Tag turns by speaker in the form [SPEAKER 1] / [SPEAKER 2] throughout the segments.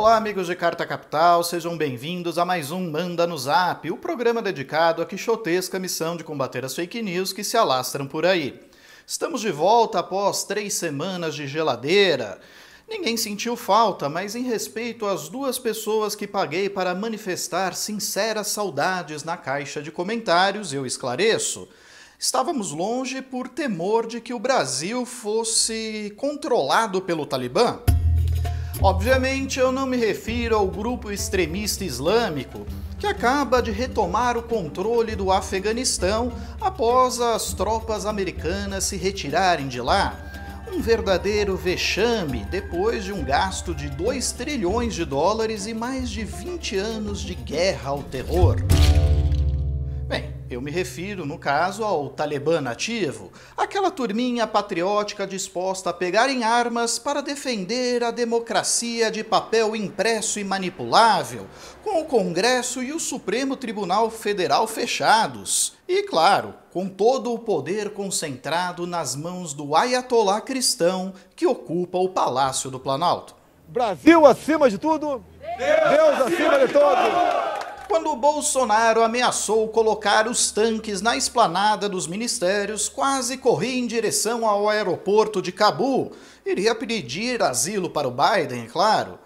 [SPEAKER 1] Olá, amigos de Carta Capital, sejam bem-vindos a mais um Manda no Zap, o programa dedicado à quixotesca missão de combater as fake news que se alastram por aí. Estamos de volta após três semanas de geladeira. Ninguém sentiu falta, mas em respeito às duas pessoas que paguei para manifestar sinceras saudades na caixa de comentários, eu esclareço. Estávamos longe por temor de que o Brasil fosse controlado pelo Talibã. Obviamente, eu não me refiro ao grupo extremista islâmico que acaba de retomar o controle do Afeganistão após as tropas americanas se retirarem de lá. Um verdadeiro vexame depois de um gasto de 2 trilhões de dólares e mais de 20 anos de guerra ao terror. Eu me refiro, no caso, ao Talibã nativo, aquela turminha patriótica disposta a pegar em armas para defender a democracia de papel impresso e manipulável, com o Congresso e o Supremo Tribunal Federal fechados. E, claro, com todo o poder concentrado nas mãos do Ayatolá cristão que ocupa o Palácio do Planalto. Brasil acima de tudo, Deus, Deus acima de, de todos! Quando Bolsonaro ameaçou colocar os tanques na esplanada dos ministérios, quase corri em direção ao aeroporto de Cabul. Iria pedir asilo para o Biden, é claro.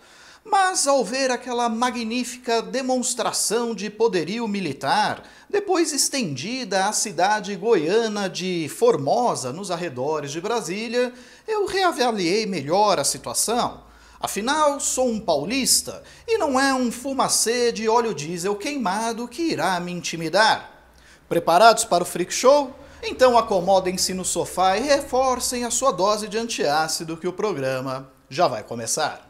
[SPEAKER 1] Mas ao ver aquela magnífica demonstração de poderio militar, depois estendida à cidade goiana de Formosa, nos arredores de Brasília, eu reavaliei melhor a situação. Afinal, sou um paulista e não é um fumacê de óleo diesel queimado que irá me intimidar. Preparados para o freak show? Então acomodem-se no sofá e reforcem a sua dose de antiácido que o programa já vai começar.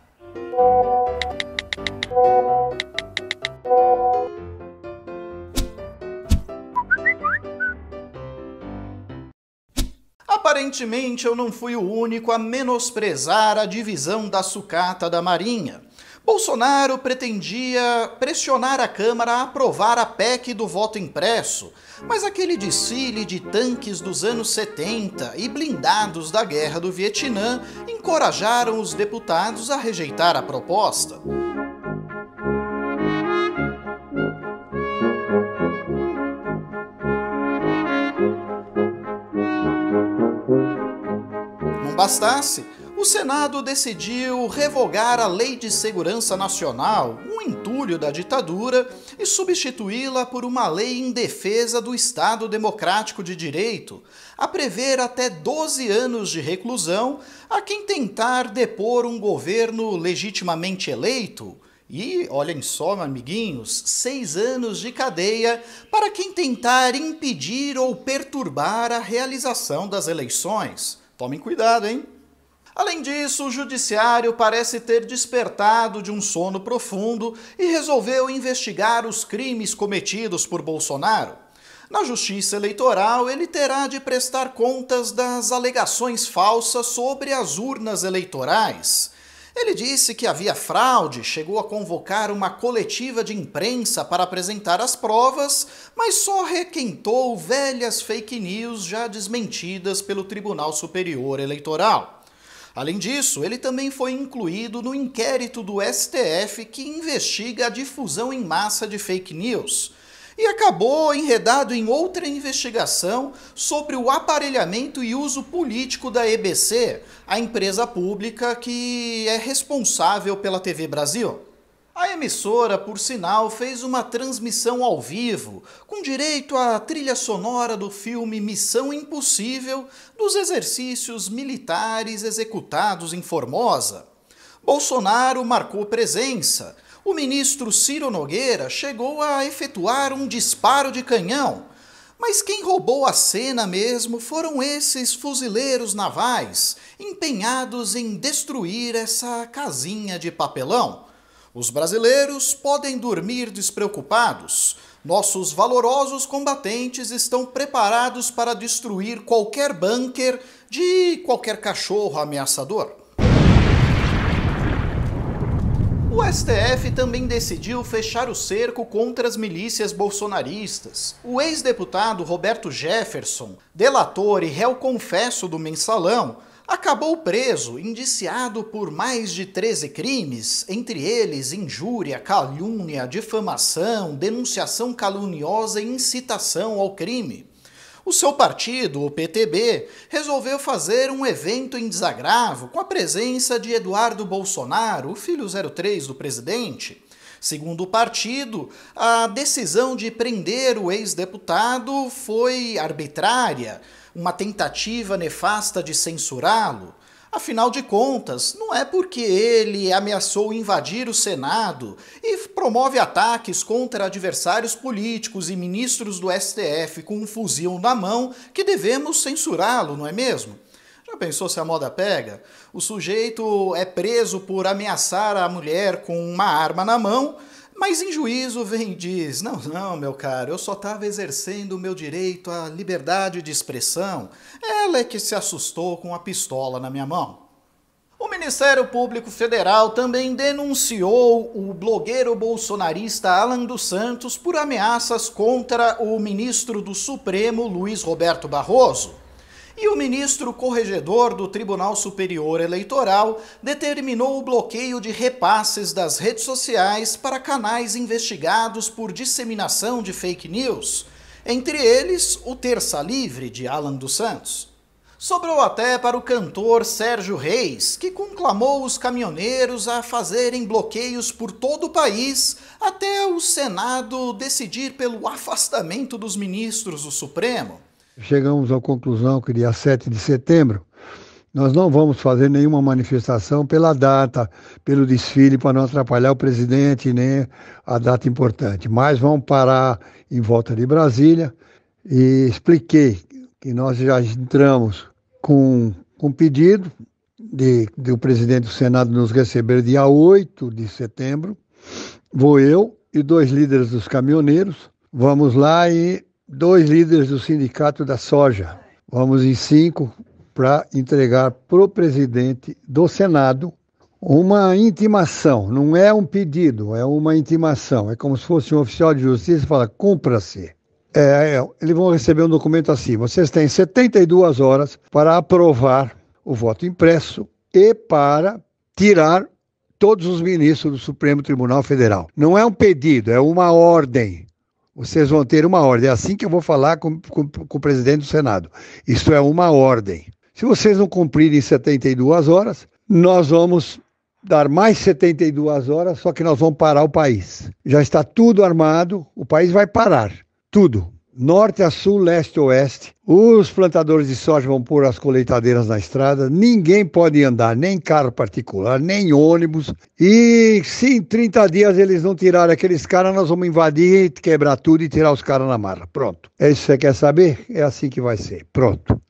[SPEAKER 1] Aparentemente, eu não fui o único a menosprezar a divisão da sucata da Marinha. Bolsonaro pretendia pressionar a Câmara a aprovar a PEC do voto impresso, mas aquele desfile de tanques dos anos 70 e blindados da Guerra do Vietnã encorajaram os deputados a rejeitar a proposta. bastasse, o Senado decidiu revogar a Lei de Segurança Nacional, um entulho da ditadura, e substituí-la por uma lei em defesa do Estado Democrático de Direito, a prever até 12 anos de reclusão a quem tentar depor um governo legitimamente eleito. E, olhem só, amiguinhos, seis anos de cadeia para quem tentar impedir ou perturbar a realização das eleições. Tomem cuidado, hein? Além disso, o judiciário parece ter despertado de um sono profundo e resolveu investigar os crimes cometidos por Bolsonaro. Na justiça eleitoral, ele terá de prestar contas das alegações falsas sobre as urnas eleitorais. Ele disse que havia fraude, chegou a convocar uma coletiva de imprensa para apresentar as provas, mas só requentou velhas fake news já desmentidas pelo Tribunal Superior Eleitoral. Além disso, ele também foi incluído no inquérito do STF que investiga a difusão em massa de fake news e acabou enredado em outra investigação sobre o aparelhamento e uso político da EBC, a empresa pública que é responsável pela TV Brasil. A emissora, por sinal, fez uma transmissão ao vivo, com direito à trilha sonora do filme Missão Impossível dos exercícios militares executados em Formosa. Bolsonaro marcou presença o ministro Ciro Nogueira chegou a efetuar um disparo de canhão. Mas quem roubou a cena mesmo foram esses fuzileiros navais, empenhados em destruir essa casinha de papelão. Os brasileiros podem dormir despreocupados. Nossos valorosos combatentes estão preparados para destruir qualquer bunker de qualquer cachorro ameaçador. O STF também decidiu fechar o cerco contra as milícias bolsonaristas. O ex-deputado Roberto Jefferson, delator e réu confesso do mensalão, acabou preso, indiciado por mais de 13 crimes, entre eles injúria, calúnia, difamação, denunciação caluniosa e incitação ao crime o seu partido, o PTB, resolveu fazer um evento em desagravo com a presença de Eduardo Bolsonaro, o filho 03 do presidente. Segundo o partido, a decisão de prender o ex-deputado foi arbitrária, uma tentativa nefasta de censurá-lo. Afinal de contas, não é porque ele ameaçou invadir o Senado e promove ataques contra adversários políticos e ministros do STF com um fuzil na mão que devemos censurá-lo, não é mesmo? Já pensou se a moda pega? O sujeito é preso por ameaçar a mulher com uma arma na mão mas em juízo vem e diz: não, não, meu caro, eu só estava exercendo o meu direito à liberdade de expressão. Ela é que se assustou com a pistola na minha mão. O Ministério Público Federal também denunciou o blogueiro bolsonarista Alan dos Santos por ameaças contra o ministro do Supremo Luiz Roberto Barroso. E o ministro corregedor do Tribunal Superior Eleitoral determinou o bloqueio de repasses das redes sociais para canais investigados por disseminação de fake news, entre eles o Terça Livre de Alan dos Santos. Sobrou até para o cantor Sérgio Reis, que conclamou os caminhoneiros a fazerem bloqueios por todo o país até o Senado decidir pelo afastamento dos ministros do Supremo
[SPEAKER 2] chegamos à conclusão que dia 7 de setembro nós não vamos fazer nenhuma manifestação pela data, pelo desfile, para não atrapalhar o presidente nem a data importante. Mas vamos parar em volta de Brasília e expliquei que nós já entramos com um pedido de, de o presidente do Senado nos receber dia 8 de setembro. Vou eu e dois líderes dos caminhoneiros. Vamos lá e dois líderes do sindicato da soja. Vamos em cinco para entregar para o presidente do Senado uma intimação, não é um pedido, é uma intimação. É como se fosse um oficial de justiça e fala: cumpra-se. É, é eles vão receber um documento assim: vocês têm 72 horas para aprovar o voto impresso e para tirar todos os ministros do Supremo Tribunal Federal. Não é um pedido, é uma ordem. Vocês vão ter uma ordem. É assim que eu vou falar com, com, com o presidente do Senado. Isso é uma ordem. Se vocês não cumprirem 72 horas, nós vamos dar mais 72 horas, só que nós vamos parar o país. Já está tudo armado, o país vai parar. Tudo norte a sul, leste a oeste. Os plantadores de soja vão pôr as colheitadeiras na estrada, ninguém pode andar, nem carro particular, nem ônibus. E se em 30 dias eles não tirarem aqueles caras, nós vamos invadir, quebrar tudo e tirar os caras na marra. Pronto. É isso que você quer saber? É assim que vai ser. Pronto.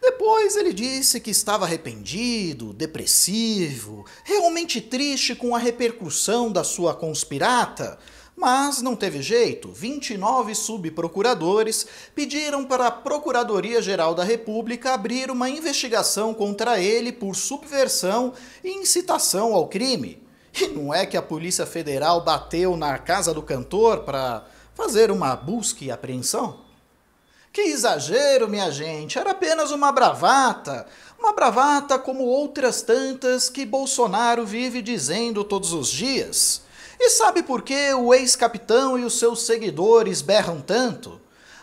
[SPEAKER 1] Depois ele disse que estava arrependido, depressivo, realmente triste com a repercussão da sua conspirata mas não teve jeito, 29 subprocuradores pediram para a Procuradoria-Geral da República abrir uma investigação contra ele por subversão e incitação ao crime. E não é que a Polícia Federal bateu na casa do cantor para fazer uma busca e apreensão? Que exagero, minha gente! Era apenas uma bravata! Uma bravata como outras tantas que Bolsonaro vive dizendo todos os dias. E sabe por que o ex-capitão e os seus seguidores berram tanto?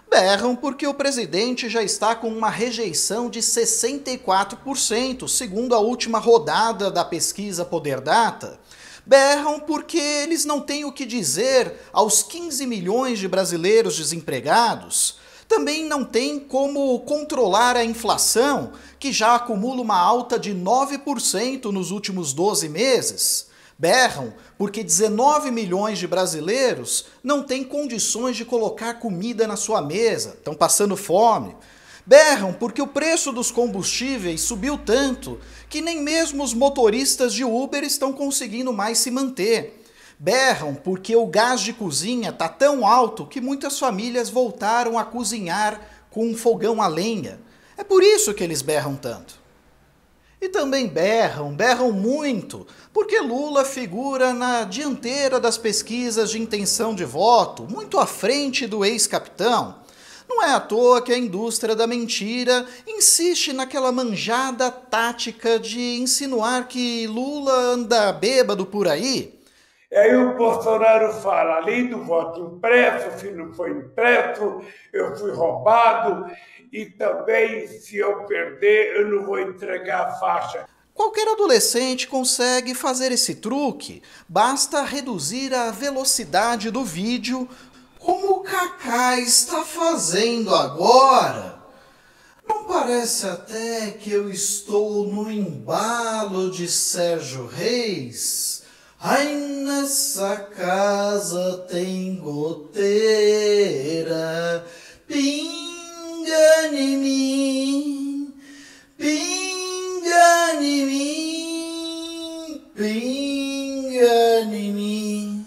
[SPEAKER 1] Berram porque o presidente já está com uma rejeição de 64%, segundo a última rodada da pesquisa Poder Data. Berram porque eles não têm o que dizer aos 15 milhões de brasileiros desempregados. Também não tem como controlar a inflação, que já acumula uma alta de 9% nos últimos 12 meses. Berram porque 19 milhões de brasileiros não têm condições de colocar comida na sua mesa, estão passando fome. Berram porque o preço dos combustíveis subiu tanto que nem mesmo os motoristas de Uber estão conseguindo mais se manter. Berram porque o gás de cozinha está tão alto que muitas famílias voltaram a cozinhar com um fogão a lenha. É por isso que eles berram tanto. E também berram, berram muito, porque Lula figura na dianteira das pesquisas de intenção de voto, muito à frente do ex-capitão. Não é à toa que a indústria da mentira insiste naquela manjada tática de insinuar que Lula anda bêbado por aí. Aí
[SPEAKER 2] o Bolsonaro fala, além do voto impresso, se não foi impresso, eu fui roubado e também, se eu perder, eu não vou entregar a faixa.
[SPEAKER 1] Qualquer adolescente consegue fazer esse truque, basta reduzir a velocidade do vídeo, como o Kaká está fazendo agora. Não parece até que eu estou no embalo de Sérgio Reis? Ai, nessa casa tem goteira Pinga em mim, pinga em mim, pinga em mim.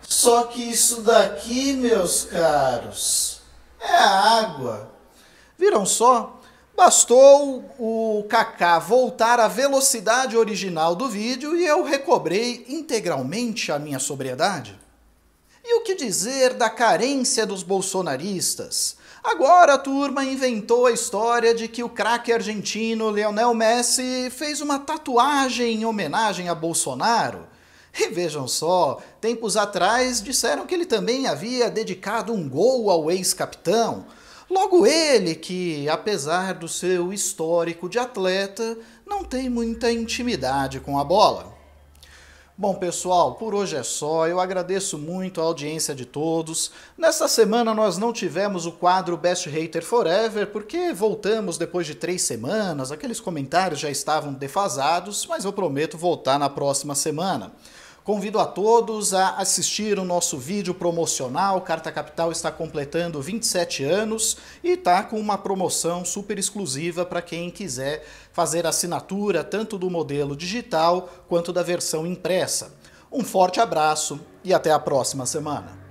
[SPEAKER 1] Só que isso daqui, meus caros, é água. Viram só? Bastou o Kaká voltar à velocidade original do vídeo e eu recobrei integralmente a minha sobriedade. E o que dizer da carência dos bolsonaristas? Agora a turma inventou a história de que o craque argentino Lionel Messi fez uma tatuagem em homenagem a Bolsonaro. E vejam só, tempos atrás disseram que ele também havia dedicado um gol ao ex-capitão. Logo ele, que apesar do seu histórico de atleta, não tem muita intimidade com a bola. Bom, pessoal, por hoje é só. Eu agradeço muito a audiência de todos. Nesta semana nós não tivemos o quadro Best Hater Forever, porque voltamos depois de três semanas, aqueles comentários já estavam defasados, mas eu prometo voltar na próxima semana. Convido a todos a assistir o nosso vídeo promocional. Carta Capital está completando 27 anos e está com uma promoção super exclusiva para quem quiser fazer assinatura tanto do modelo digital quanto da versão impressa. Um forte abraço e até a próxima semana.